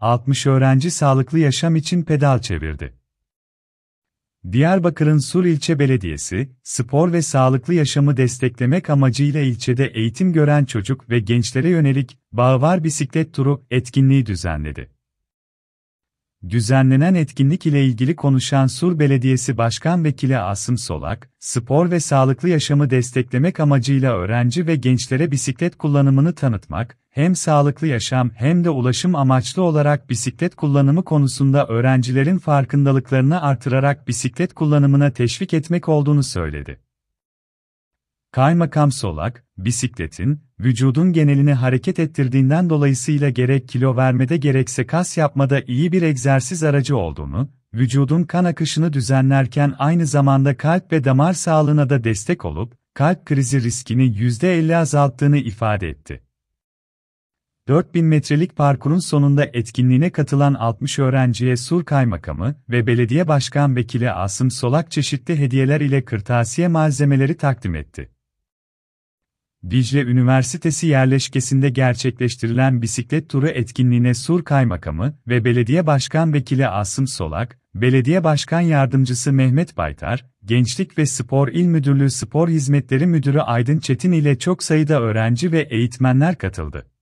60 öğrenci sağlıklı yaşam için pedal çevirdi. Diyarbakır'ın Sur İlçe Belediyesi, spor ve sağlıklı yaşamı desteklemek amacıyla ilçede eğitim gören çocuk ve gençlere yönelik Bağvar Bisiklet Turu etkinliği düzenledi. Düzenlenen etkinlik ile ilgili konuşan Sur Belediyesi Başkan Vekili Asım Solak, spor ve sağlıklı yaşamı desteklemek amacıyla öğrenci ve gençlere bisiklet kullanımını tanıtmak, hem sağlıklı yaşam hem de ulaşım amaçlı olarak bisiklet kullanımı konusunda öğrencilerin farkındalıklarını artırarak bisiklet kullanımına teşvik etmek olduğunu söyledi. Kaymakam Solak, bisikletin, vücudun genelini hareket ettirdiğinden dolayısıyla gerek kilo vermede gerekse kas yapmada iyi bir egzersiz aracı olduğunu, vücudun kan akışını düzenlerken aynı zamanda kalp ve damar sağlığına da destek olup, kalp krizi riskini %50 azalttığını ifade etti. 4000 metrelik parkurun sonunda etkinliğine katılan 60 öğrenciye Sur Kaymakamı ve Belediye Başkan Vekili Asım Solak çeşitli hediyeler ile kırtasiye malzemeleri takdim etti. Dicle Üniversitesi yerleşkesinde gerçekleştirilen bisiklet turu etkinliğine Sur Kaymakamı ve Belediye Başkan Vekili Asım Solak, Belediye Başkan Yardımcısı Mehmet Baytar, Gençlik ve Spor İl Müdürlüğü Spor Hizmetleri Müdürü Aydın Çetin ile çok sayıda öğrenci ve eğitmenler katıldı.